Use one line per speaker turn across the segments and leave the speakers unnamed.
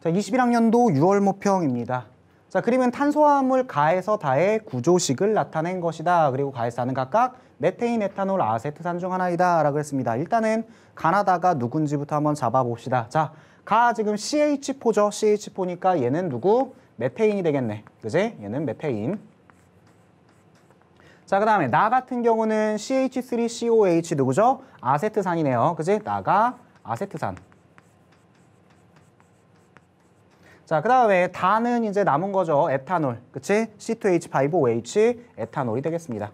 자, 21학년도 6월 모평입니다. 자, 그림은 탄소화물 가에서 다의 구조식을 나타낸 것이다. 그리고 가에서는 각각 메테인, 에탄올, 아세트산 중 하나이다. 라고 했습니다. 일단은 가나다가 누군지부터 한번 잡아봅시다. 자, 가 지금 CH4죠. CH4니까 얘는 누구? 메테인이 되겠네. 그지? 얘는 메테인. 자, 그 다음에 나 같은 경우는 CH3COH 누구죠? 아세트산이네요. 그지? 나가 아세트산. 자, 그 다음에 단은 이제 남은 거죠. 에탄올. 그치? C2H5OH 에탄올이 되겠습니다.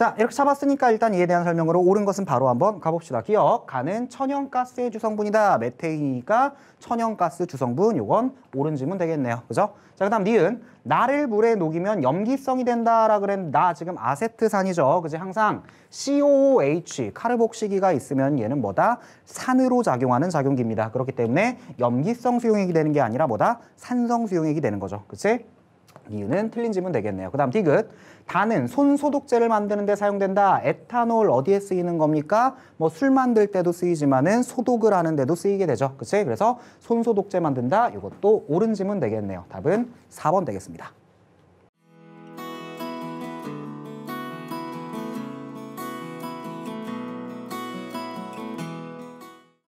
자 이렇게 잡았으니까 일단 이에 대한 설명으로 옳은 것은 바로 한번 가봅시다. 기억 가는 천연가스의 주성분이다. 메테인이니까 천연가스 주성분 요건 옳은 질문 되겠네요. 그죠? 자 그다음 니은 나를 물에 녹이면 염기성이 된다라 그랬는데 나 지금 아세트산이죠. 그지 항상 COOH 카르복시기가 있으면 얘는 뭐다 산으로 작용하는 작용기입니다. 그렇기 때문에 염기성 수용액이 되는 게 아니라 뭐다 산성 수용액이 되는 거죠. 그치? 이유는 틀린 질문 되겠네요. 그 다음 디귿. 단은 손소독제를 만드는 데 사용된다. 에탄올 어디에 쓰이는 겁니까? 뭐 술 만들 때도 쓰이지만은 소독을 하는 데도 쓰이게 되죠. 그치? 그래서 손소독제 만든다. 이것도 옳은 질문 되겠네요. 답은 4번 되겠습니다.